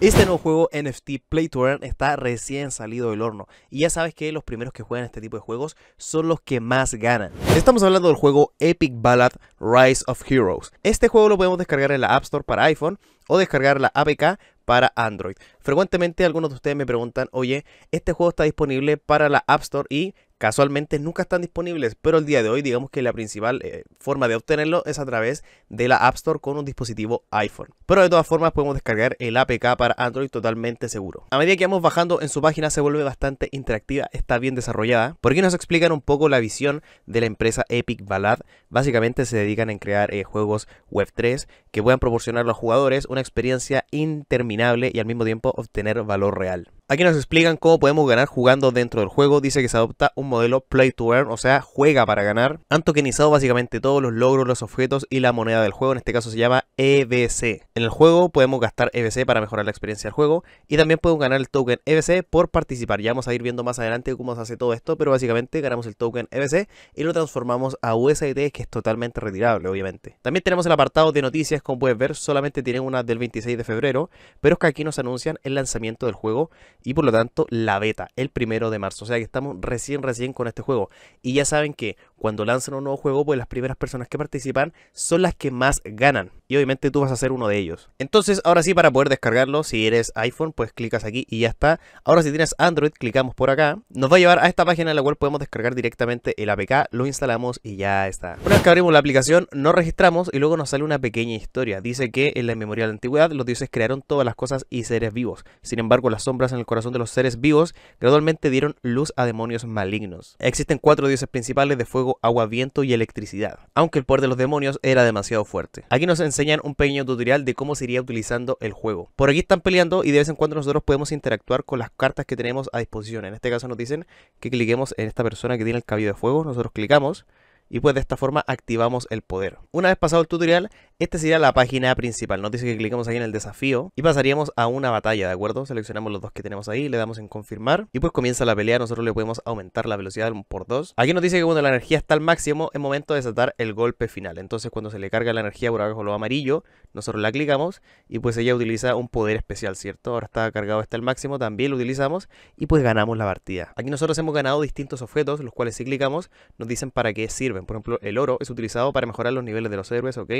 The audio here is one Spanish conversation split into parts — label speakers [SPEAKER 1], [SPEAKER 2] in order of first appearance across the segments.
[SPEAKER 1] Este nuevo juego NFT Play to Earn está recién salido del horno y ya sabes que los primeros que juegan este tipo de juegos son los que más ganan. Estamos hablando del juego Epic Ballad Rise of Heroes. Este juego lo podemos descargar en la App Store para iPhone o descargar la APK para Android. Frecuentemente algunos de ustedes me preguntan, oye, este juego está disponible para la App Store y casualmente nunca están disponibles, pero el día de hoy digamos que la principal eh, forma de obtenerlo es a través de la App Store con un dispositivo iPhone pero de todas formas podemos descargar el APK para Android totalmente seguro. A medida que vamos bajando en su página se vuelve bastante interactiva, está bien desarrollada, Por porque nos explican un poco la visión de la empresa Epic Balad? Básicamente se dedican en crear eh, juegos Web3 que puedan proporcionar a los jugadores una experiencia interminable y al mismo tiempo obtener valor real. Aquí nos explican cómo podemos ganar jugando dentro del juego. Dice que se adopta un modelo play to earn, o sea, juega para ganar. Han tokenizado básicamente todos los logros, los objetos y la moneda del juego. En este caso se llama EBC. En el juego podemos gastar EBC para mejorar la experiencia del juego y también podemos ganar el token EBC por participar. Ya vamos a ir viendo más adelante cómo se hace todo esto, pero básicamente ganamos el token EBC y lo transformamos a USDT que es totalmente retirable, obviamente. También tenemos el apartado de noticias, como puedes ver, solamente tienen una del 26 de febrero, pero es que aquí nos anuncian el lanzamiento del juego y por lo tanto la beta, el primero de marzo. O sea que estamos recién, recién con este juego. Y ya saben que cuando lanzan un nuevo juego, pues las primeras personas que participan son las que más ganan. Y obviamente tú vas a ser uno de ellos. Entonces, ahora sí, para poder descargarlo, si eres iPhone, pues clicas aquí y ya está. Ahora si tienes Android, clicamos por acá. Nos va a llevar a esta página en la cual podemos descargar directamente el APK, lo instalamos y ya está. Una vez que abrimos la aplicación, nos registramos y luego nos sale una pequeña historia. Dice que en la memoria de la antigüedad los dioses crearon todas las cosas y seres vivos. Sin embargo, las sombras en el corazón de los seres vivos gradualmente dieron luz a demonios malignos. Existen cuatro dioses principales de fuego, agua, viento y electricidad, aunque el poder de los demonios era demasiado fuerte. Aquí nos enseñan un pequeño tutorial de cómo se iría utilizando el juego. Por aquí están peleando y de vez en cuando nosotros podemos interactuar con las cartas que tenemos a disposición. En este caso nos dicen que cliquemos en esta persona que tiene el cabello de fuego, nosotros clicamos y pues de esta forma activamos el poder. Una vez pasado el tutorial, esta sería la página principal. Nos dice que clicamos ahí en el desafío y pasaríamos a una batalla, ¿de acuerdo? Seleccionamos los dos que tenemos ahí, le damos en confirmar y pues comienza la pelea. Nosotros le podemos aumentar la velocidad por dos. Aquí nos dice que cuando la energía está al máximo es momento de desatar el golpe final. Entonces cuando se le carga la energía por abajo lo amarillo, nosotros la clicamos y pues ella utiliza un poder especial, ¿cierto? Ahora está cargado hasta este el máximo, también lo utilizamos y pues ganamos la partida. Aquí nosotros hemos ganado distintos objetos, los cuales si clicamos nos dicen para qué sirven. Por ejemplo, el oro es utilizado para mejorar los niveles de los héroes, ¿ok?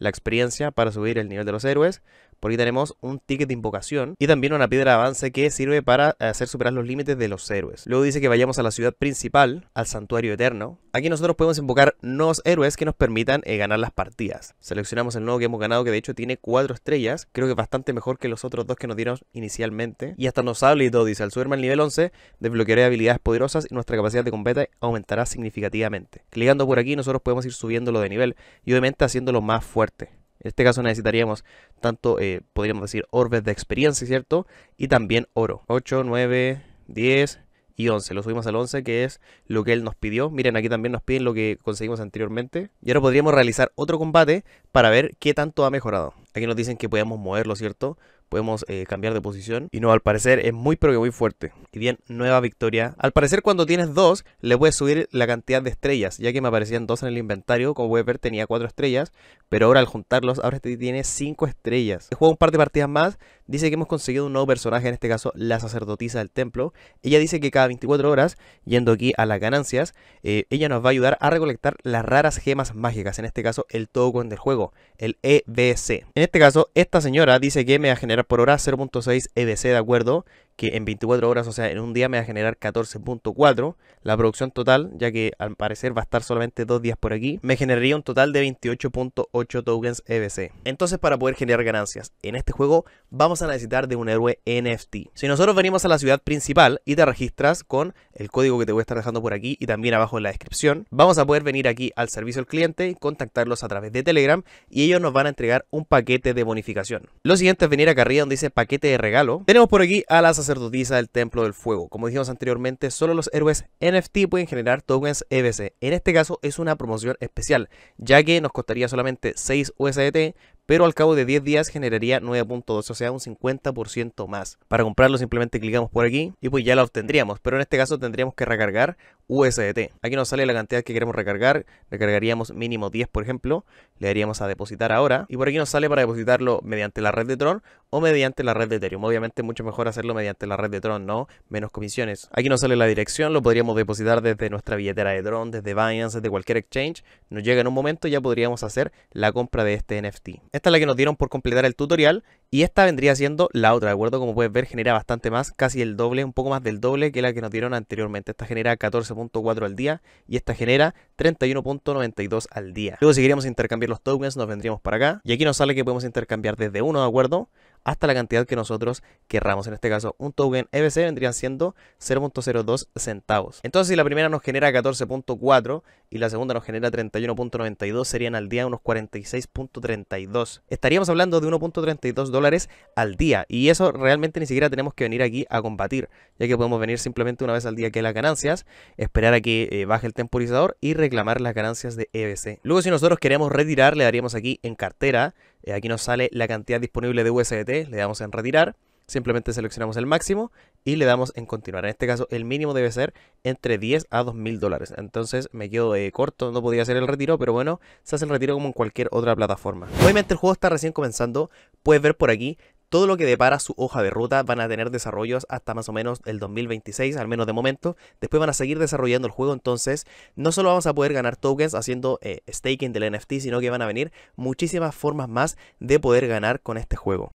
[SPEAKER 1] la experiencia para subir el nivel de los héroes. Por aquí tenemos un ticket de invocación y también una piedra de avance que sirve para hacer superar los límites de los héroes. Luego dice que vayamos a la ciudad principal, al santuario eterno, Aquí nosotros podemos invocar nuevos héroes que nos permitan eh, ganar las partidas. Seleccionamos el nuevo que hemos ganado, que de hecho tiene 4 estrellas. Creo que bastante mejor que los otros dos que nos dieron inicialmente. Y hasta nos habla y todo dice, al subirme al nivel 11, desbloquearé habilidades poderosas y nuestra capacidad de combate aumentará significativamente. Clicando por aquí nosotros podemos ir subiéndolo de nivel y obviamente haciéndolo más fuerte. En este caso necesitaríamos tanto, eh, podríamos decir, orbes de experiencia, ¿cierto? Y también oro. 8, 9, 10, y 11. Lo subimos al 11, que es lo que él nos pidió. Miren, aquí también nos piden lo que conseguimos anteriormente. Y ahora podríamos realizar otro combate para ver qué tanto ha mejorado. Aquí nos dicen que podemos moverlo, ¿cierto? Podemos eh, cambiar de posición. Y no, al parecer es muy pero que muy fuerte. Y bien, nueva victoria. Al parecer cuando tienes dos, le puedes subir la cantidad de estrellas. Ya que me aparecían dos en el inventario, como puedes ver tenía cuatro estrellas. Pero ahora al juntarlos, ahora este tiene cinco estrellas. Juego un par de partidas más, Dice que hemos conseguido un nuevo personaje, en este caso la sacerdotisa del templo. Ella dice que cada 24 horas, yendo aquí a las ganancias, eh, ella nos va a ayudar a recolectar las raras gemas mágicas, en este caso el token del juego, el EBC. En este caso, esta señora dice que me va a generar por hora 0.6 EBC, ¿de acuerdo? que en 24 horas, o sea, en un día me va a generar 14.4 la producción total, ya que al parecer va a estar solamente dos días por aquí, me generaría un total de 28.8 tokens EBC. Entonces, para poder generar ganancias en este juego, vamos a necesitar de un héroe NFT. Si nosotros venimos a la ciudad principal y te registras con el código que te voy a estar dejando por aquí y también abajo en la descripción, vamos a poder venir aquí al servicio al cliente, y contactarlos a través de Telegram y ellos nos van a entregar un paquete de bonificación. Lo siguiente es venir acá arriba donde dice paquete de regalo. Tenemos por aquí a las sacerdotisa del Templo del Fuego. Como dijimos anteriormente, solo los héroes NFT pueden generar tokens EBC. En este caso es una promoción especial, ya que nos costaría solamente 6 USDT, pero al cabo de 10 días generaría 9.2, o sea, un 50% más. Para comprarlo simplemente clicamos por aquí y pues ya la obtendríamos, pero en este caso tendríamos que recargar USDT. Aquí nos sale la cantidad que queremos recargar, recargaríamos mínimo 10 por ejemplo, le daríamos a depositar ahora y por aquí nos sale para depositarlo mediante la red de Tron o mediante la red de Ethereum. Obviamente mucho mejor hacerlo mediante la red de Tron, ¿no? Menos comisiones. Aquí nos sale la dirección, lo podríamos depositar desde nuestra billetera de Tron, desde Binance, desde cualquier exchange. Nos llega en un momento y ya podríamos hacer la compra de este NFT. Esta es la que nos dieron por completar el tutorial y esta vendría siendo la otra, ¿de acuerdo? Como puedes ver genera bastante más, casi el doble, un poco más del doble que la que nos dieron anteriormente. Esta genera 14.4 al día y esta genera 31.92 al día. Luego si queríamos intercambiar los tokens nos vendríamos para acá y aquí nos sale que podemos intercambiar desde uno, ¿de acuerdo? hasta la cantidad que nosotros querramos. En este caso, un token EBC vendrían siendo 0.02 centavos. Entonces, si la primera nos genera 14.4 y la segunda nos genera 31.92, serían al día unos 46.32. Estaríamos hablando de 1.32 dólares al día y eso realmente ni siquiera tenemos que venir aquí a combatir, ya que podemos venir simplemente una vez al día que las ganancias, esperar a que eh, baje el temporizador y reclamar las ganancias de EBC. Luego, si nosotros queremos retirar, le daríamos aquí en cartera eh, aquí nos sale la cantidad disponible de USDT, le damos en retirar, simplemente seleccionamos el máximo y le damos en continuar. En este caso el mínimo debe ser entre 10 a 2.000 dólares. Entonces me quedo eh, corto, no podía hacer el retiro, pero bueno, se hace el retiro como en cualquier otra plataforma. Obviamente el juego está recién comenzando, puedes ver por aquí, todo lo que depara su hoja de ruta. Van a tener desarrollos hasta más o menos el 2026, al menos de momento. Después van a seguir desarrollando el juego, entonces no solo vamos a poder ganar tokens haciendo eh, staking del NFT, sino que van a venir muchísimas formas más de poder ganar con este juego.